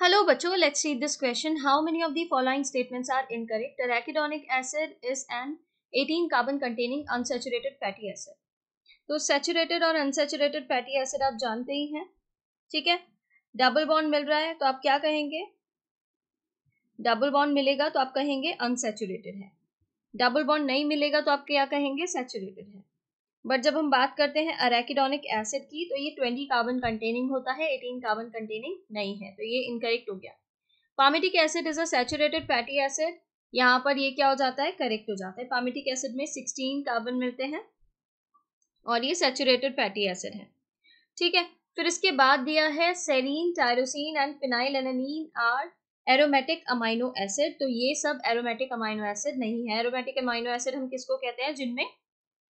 Hello bacho, let's read this question. How many of the following statements are incorrect? Arachidonic acid is an 18 carbon containing unsaturated fatty acid. तो saturated और unsaturated fatty acid आप जानते ही हैं ठीक है double bond मिल रहा है तो आप क्या कहेंगे डबल बॉन्ड मिलेगा तो आप कहेंगे अनसेचुरेटेड है डबल बॉन्ड नहीं मिलेगा तो आप क्या कहेंगे सैचुरेटेड है बट जब हम बात करते हैं अरेकिडोनिक एसिड की तो ये ट्वेंटी कार्बन कंटेनिंग होता है एटीन कार्बन कंटेनिंग नहीं है तो ये इनकरेक्ट हो गया palmitic acid is a saturated fatty acid यहाँ पर ये क्या हो जाता है करेक्ट हो जाता है पामिटिक एसिड में सिक्सटीन कार्बन मिलते हैं और ये सेचुरेटेड फैटी एसिड है ठीक है फिर इसके बाद दिया है serine tyrosine and phenylalanine are aromatic amino acid तो ये सब एरोमेटिक अमाइनो एसिड नहीं है एरोमेटिक अमाइनो एसिड हम किसको कहते हैं जिनमें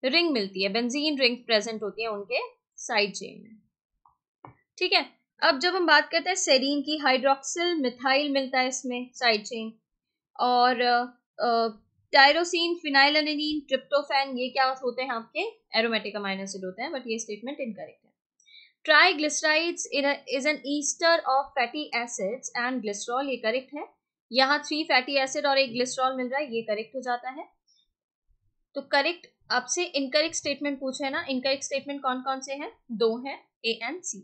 रिंग मिलती है बेंजीन रिंग प्रेजेंट होती है उनके साइड चेन में ठीक है अब जब हम बात करते हैं सेरीन की हाइड्रोक्सिल मिथाइल मिलता है इसमें साइड चेन और टायरोसिन फिनाइल ट्रिप्टोफेन ये क्या होते हैं आपके एरोमेटिक अमाइनो एसिड होते हैं बट ये स्टेटमेंट इनकरेक्ट है triglycerides is an ester of fatty acids and glycerol ये करेक्ट है यहाँ थ्री फैटी एसिड और एक ग्लिस्ट्रॉल मिल रहा है ये करेक्ट हो जाता है तो करेक्ट आपसे इनकरेक्ट स्टेटमेंट पूछा है ना इनकरेक्ट स्टेटमेंट कौन कौन से हैं दो हैं A and C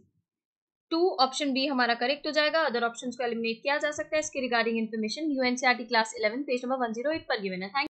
two option B हमारा करेक्ट हो जाएगा अदर ऑप्शन को एलिमिनेट किया जा सकता है इसके regarding information NCERT class eleven page number one zero पर गिवन है